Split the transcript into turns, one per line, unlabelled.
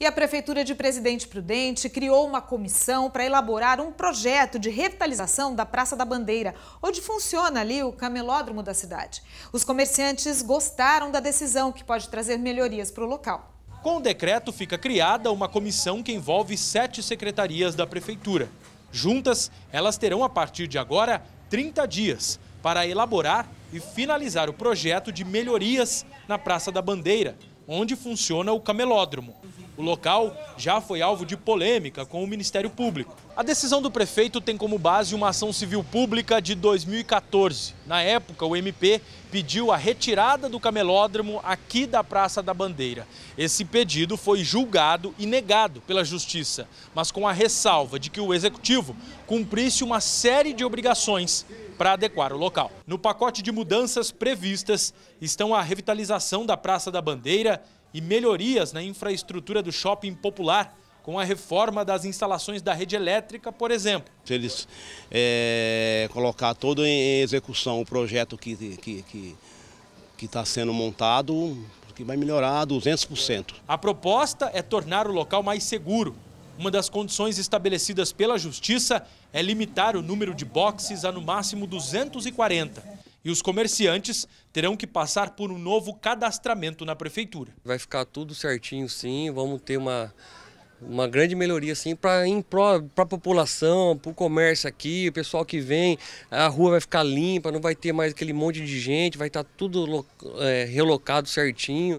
E a Prefeitura de Presidente Prudente criou uma comissão para elaborar um projeto de revitalização da Praça da Bandeira, onde funciona ali o camelódromo da cidade. Os comerciantes gostaram da decisão, que pode trazer melhorias para o local. Com
o decreto, fica criada uma comissão que envolve sete secretarias da Prefeitura. Juntas, elas terão, a partir de agora, 30 dias para elaborar e finalizar o projeto de melhorias na Praça da Bandeira, onde funciona o camelódromo. O local já foi alvo de polêmica com o Ministério Público. A decisão do prefeito tem como base uma ação civil pública de 2014. Na época, o MP pediu a retirada do camelódromo aqui da Praça da Bandeira. Esse pedido foi julgado e negado pela Justiça, mas com a ressalva de que o Executivo cumprisse uma série de obrigações para adequar o local. No pacote de mudanças previstas estão a revitalização da Praça da Bandeira e melhorias na infraestrutura do shopping popular, com a reforma das instalações da rede elétrica, por exemplo.
Se eles é, colocar todo em execução o projeto que está que, que, que tá sendo montado, que vai melhorar 200%. A proposta é
tornar o local mais seguro, uma das condições estabelecidas pela Justiça é limitar o número de boxes a no máximo 240. E os comerciantes terão que passar por um novo cadastramento na Prefeitura. Vai ficar tudo certinho, sim. Vamos ter
uma, uma grande melhoria sim, para a população, para o comércio aqui, o pessoal que vem, a rua vai ficar limpa, não vai ter mais aquele monte de gente, vai estar tá tudo é, relocado certinho.